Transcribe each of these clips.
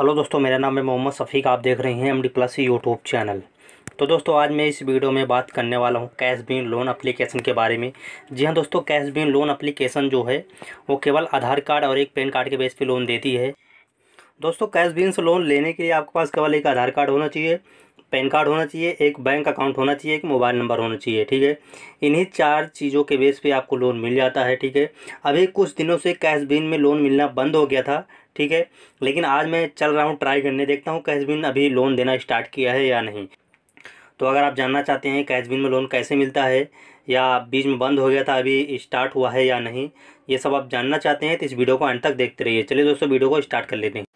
hello दोस्तों मेरा नाम है मोहम्मद शफीक आप देख रहे हैं M D plus YouTube channel तो दोस्तों आज मैं इस वीडियो में बात करने वाला हूँ कैश बिन लोन एप्लीकेशन के बारे में जी हाँ दोस्तों कैश बिन लोन एप्लीकेशन जो है वो केवल आधार कार्ड और एक पैन कार्ड के बेस पे लोन देती है दोस्तों कैश बिन से लोन लेने के लिए आपके पास केवल एक आधार कार्ड होना चाहिए पैन कार्ड होना चाहिए एक बैंक अकाउंट होना चाहिए एक मोबाइल नंबर होना चाहिए ठीक है इन्हीं चार चीज़ों के बेस पे आपको लोन मिल जाता है ठीक है अभी कुछ दिनों से कैश बिन में लोन मिलना बंद हो गया था ठीक है लेकिन आज मैं चल रहा हूँ ट्राई करने देखता हूँ कैशबिन अभी लोन देना स्टार्ट किया है या नहीं तो अगर आप जानना चाहते हैं कैशबिन में लोन कैसे मिलता है या बीच में बंद हो गया था अभी स्टार्ट हुआ है या नहीं ये सब आप जानना चाहते हैं तो इस वीडियो को अंत तक देखते रहिए चलिए दोस्तों वीडियो को स्टार्ट कर लेते हैं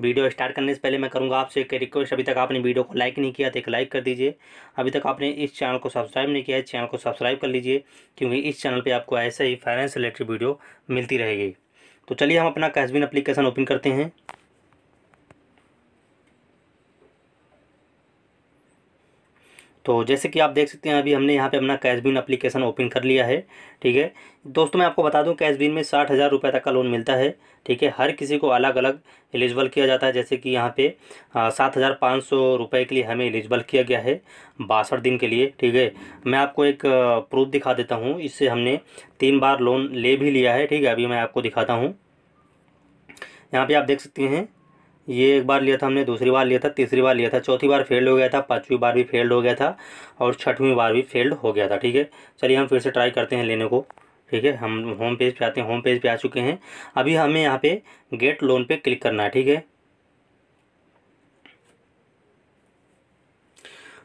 वीडियो स्टार्ट करने से पहले मैं करूँगा आपसे एक रिक्वेस्ट अभी तक आपने वीडियो को लाइक नहीं किया तो एक लाइक कर दीजिए अभी तक आपने इस चैनल को सब्सक्राइब नहीं किया है चैनल को सब्सक्राइब कर लीजिए क्योंकि इस चैनल पर आपको ऐसे ही फाइनेंस रिलेटेड वीडियो मिलती रहेगी तो चलिए हम अपना कैशबिन अप्लीकेशन ओपन करते हैं तो जैसे कि आप देख सकते हैं अभी हमने यहाँ पे अपना कैशबिन अप्लीकेशन ओपन कर लिया है ठीक है दोस्तों मैं आपको बता दूं कैशबिन में साठ हज़ार रुपये तक का लोन मिलता है ठीक है हर किसी को अलग अलग एलिजिबल किया जाता है जैसे कि यहाँ पे सात हज़ार पाँच सौ रुपये के लिए हमें एलिजिबल किया गया है बासठ दिन के लिए ठीक है मैं आपको एक प्रूफ दिखा देता हूँ इससे हमने तीन बार लोन ले भी लिया है ठीक है अभी मैं आपको दिखाता हूँ यहाँ पर आप देख सकते हैं ये एक बार लिया था हमने दूसरी बार लिया था तीसरी बार लिया था चौथी बार फेल्ड हो गया था पाँचवीं बार भी फेल्ड हो गया था और छठवीं बार भी फेल्ड हो गया था ठीक है चलिए हम फिर से ट्राई करते हैं लेने को ठीक है हम होम पेज पे आते हैं होम पेज पे आ चुके हैं अभी हमें यहाँ पे गेट लोन पे क्लिक करना है ठीक है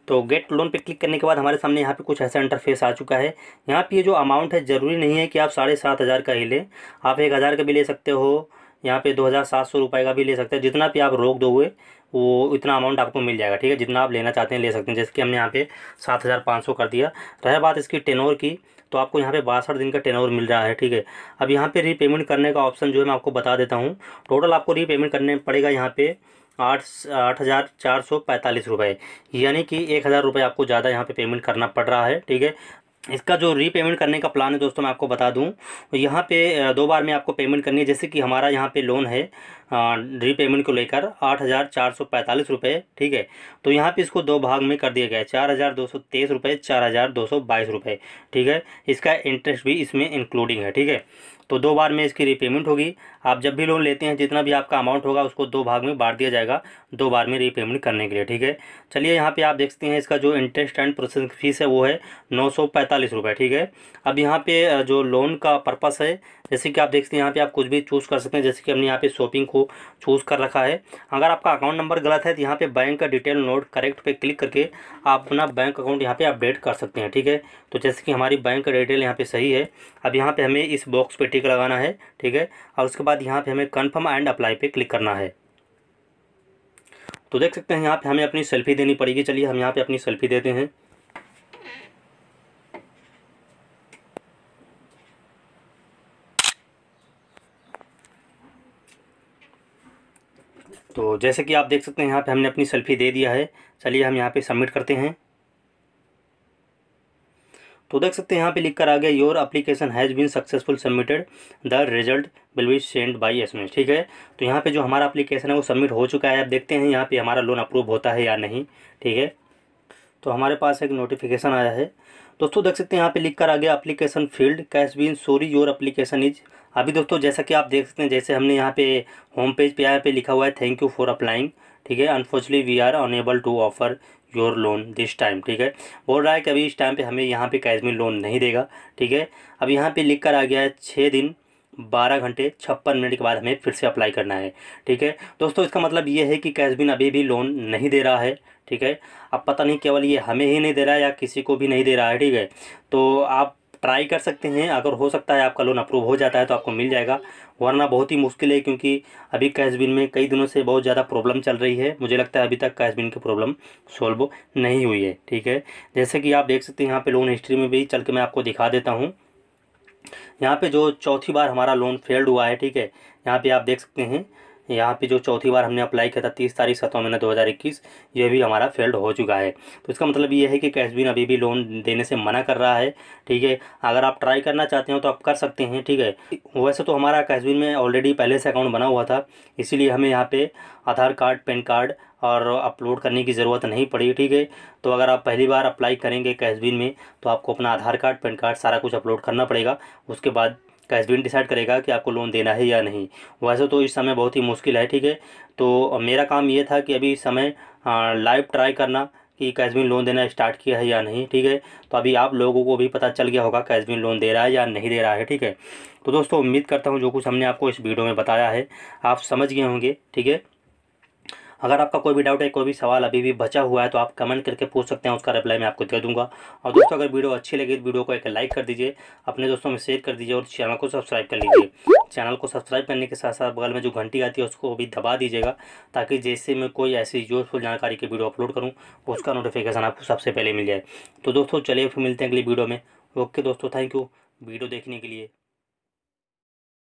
तो गेट लोन पे क्लिक करने के बाद हमारे सामने यहाँ पे कुछ ऐसा इंटरफेस आ चुका है यहाँ पे ये जो अमाउंट है ज़रूरी नहीं है कि आप साढ़े सात हज़ार का ही लें आप एक हज़ार का भी ले सकते हो यहाँ पे दो हज़ार सात सौ रुपये का भी ले सकते हैं जितना भी आप रोक दोगे वो इतना अमाउंट आपको मिल जाएगा ठीक है जितना आप लेना चाहते हैं ले सकते हैं जैसे कि हमने यहाँ पे सात हज़ार पाँच सौ कर दिया रह बात इसकी टेनोर की तो आपको यहाँ पे बासठ दिन का टेनोर मिल रहा है ठीक है अब यहाँ पर रीपेमेंट करने का ऑप्शन जो है मैं आपको बता देता हूँ टोटल आपको रीपेमेंट करने पड़ेगा यहाँ पे आठ आठ हज़ार चार सौ पैंतालीस रुपये यानी कि एक हज़ार रुपये आपको ज़्यादा यहाँ पे पेमेंट करना पड़ रहा है ठीक है इसका जो रीपेमेंट करने का प्लान है दोस्तों मैं आपको बता दूं यहाँ पे दो बार में आपको पेमेंट करनी है जैसे कि हमारा यहाँ पे लोन है रीपेमेंट को लेकर आठ हज़ार चार सौ पैंतालीस रुपये ठीक है तो यहाँ पे इसको दो भाग में कर दिया गया है चार हज़ार दो सौ तेईस रुपये चार हज़ार दो सौ बाईस रुपये ठीक है इसका इंटरेस्ट भी इसमें इंक्लूडिंग है ठीक है तो दो बार में इसकी रीपेमेंट होगी आप जब भी लोन लेते हैं जितना भी आपका अमाउंट होगा उसको दो भाग में बांट दिया जाएगा दो बार में रीपेमेंट करने के लिए ठीक है चलिए यहाँ पे आप देख सकते हैं इसका जो इंटरेस्ट एंड प्रोसेसिंग फीस है वो है नौ सौ पैंतालीस रुपये ठीक है अब यहाँ पे जो लोन का पर्पस है जैसे कि आप देख सकते हैं यहाँ पे आप कुछ भी चूज़ कर सकते हैं जैसे कि हमने यहाँ पे शॉपिंग को चूज़ कर रखा है अगर आपका अकाउंट नंबर गलत है तो यहाँ पे बैंक का डिटेल नोट करेक्ट पे क्लिक करके आप अपना बैंक अकाउंट यहाँ पे अपडेट कर सकते हैं ठीक है तो जैसे कि हमारी बैंक का डिटेल यहाँ पे सही है अब यहाँ पे हमें इस बॉक्स पर टिक लगाना है ठीक है और उसके बाद बाद यहाँ पे हमें कन्फर्म एंड अप्लाई पे क्लिक करना है तो देख सकते हैं यहाँ पे हमें अपनी सेल्फ़ी देनी पड़ेगी चलिए हम यहाँ पे अपनी सेल्फ़ी देते हैं तो जैसे कि आप देख सकते हैं यहाँ पे हमने अपनी सेल्फ़ी दे दिया है चलिए हम यहाँ पे सबमिट करते हैं तो देख सकते हैं यहाँ पे कर आ गया your application has been successful submitted the result will be send by S ठीक है तो यहाँ पे जो हमारा अप्लीकेशन है वो सबमिट हो चुका है आप देखते हैं यहाँ पे हमारा लोन अप्रूव होता है या नहीं ठीक है तो हमारे पास एक नोटिफिकेशन आया है दोस्तों देख सकते हैं यहाँ पे लिख कर आ गया application field cash been sorry your application is अभी दोस्तों जैसा कि आप देख सकते हैं जैसे हमने यहाँ पे होम पेज पे यहाँ पे लिखा हुआ है थैंक यू फॉर अप्लाइंग ठीक है unfortunately we are unable to offer your loan this time ठीक है बोल रहा है कि अभी इस टाइम पे हमें यहाँ पे में लोन नहीं देगा ठीक है अब यहाँ पे लिख कर आ गया है छः दिन बारह घंटे छप्पन मिनट के बाद हमें फिर से अप्लाई करना है ठीक है दोस्तों इसका मतलब ये है कि कैशबिन अभी भी लोन नहीं दे रहा है ठीक है अब पता नहीं केवल ये हमें ही नहीं दे रहा है या किसी को भी नहीं दे रहा है ठीक है तो आप ट्राई कर सकते हैं अगर हो सकता है आपका लोन अप्रूव हो जाता है तो आपको मिल जाएगा वरना बहुत ही मुश्किल है क्योंकि अभी कैश बिन में कई दिनों से बहुत ज़्यादा प्रॉब्लम चल रही है मुझे लगता है अभी तक कैश बिन की प्रॉब्लम सॉल्व नहीं हुई है ठीक है जैसे कि आप देख सकते हैं यहाँ पर लोन हिस्ट्री में भी चल के मैं आपको दिखा देता हूँ यहाँ पर जो चौथी बार हमारा लोन फेल्ड हुआ है ठीक है यहाँ पर आप देख सकते हैं यहाँ पे जो चौथी बार हमने अप्लाई किया था तीस तारीख सत्रह महीना दो हज़ार इक्कीस ये भी हमारा फेल्ड हो चुका है तो इसका मतलब ये है कि कैशबिन अभी भी लोन देने से मना कर रहा है ठीक है अगर आप ट्राई करना चाहते हो तो आप कर सकते हैं ठीक है वैसे तो हमारा कैशबिन में ऑलरेडी पहले से अकाउंट बना हुआ था इसीलिए हमें यहाँ पर आधार कार्ड पैन कार्ड और अपलोड करने की ज़रूरत नहीं पड़ी ठीक है तो अगर आप पहली बार अप्लाई करेंगे कैशबिन में तो आपको अपना आधार कार्ड पैन कार्ड सारा कुछ अपलोड करना पड़ेगा उसके बाद हस्बैंड डिसाइड करेगा कि आपको लोन देना है या नहीं वैसे तो इस समय बहुत ही मुश्किल है ठीक है तो मेरा काम ये था कि अभी इस समय लाइव ट्राई करना कि कैशबिन लोन देना स्टार्ट किया है या नहीं ठीक है तो अभी आप लोगों को भी पता चल गया होगा कैशबिन लोन दे रहा है या नहीं दे रहा है ठीक है तो दोस्तों उम्मीद करता हूँ जो कुछ हमने आपको इस वीडियो में बताया है आप समझ गए होंगे ठीक है अगर आपका कोई भी डाउट है कोई भी सवाल अभी भी बचा हुआ है तो आप कमेंट करके पूछ सकते हैं उसका रिप्लाई मैं आपको दे दूंगा और दोस्तों अगर वीडियो अच्छी लगी तो वीडियो को एक लाइक कर दीजिए अपने दोस्तों में शेयर कर दीजिए और चैनल को सब्सक्राइब कर लीजिए चैनल को सब्सक्राइब करने के साथ साथ बगल में जो घंटी आती है उसको भी दबा दीजिएगा ताकि जैसे मैं कोई ऐसी यूजफुल जानकारी की वीडियो अपलोड करूँ उसका नोटिफिकेशन आपको सबसे पहले मिल जाए तो दोस्तों चलिए फिर मिलते हैं अगली वीडियो में ओके दोस्तों थैंक यू वीडियो देखने के लिए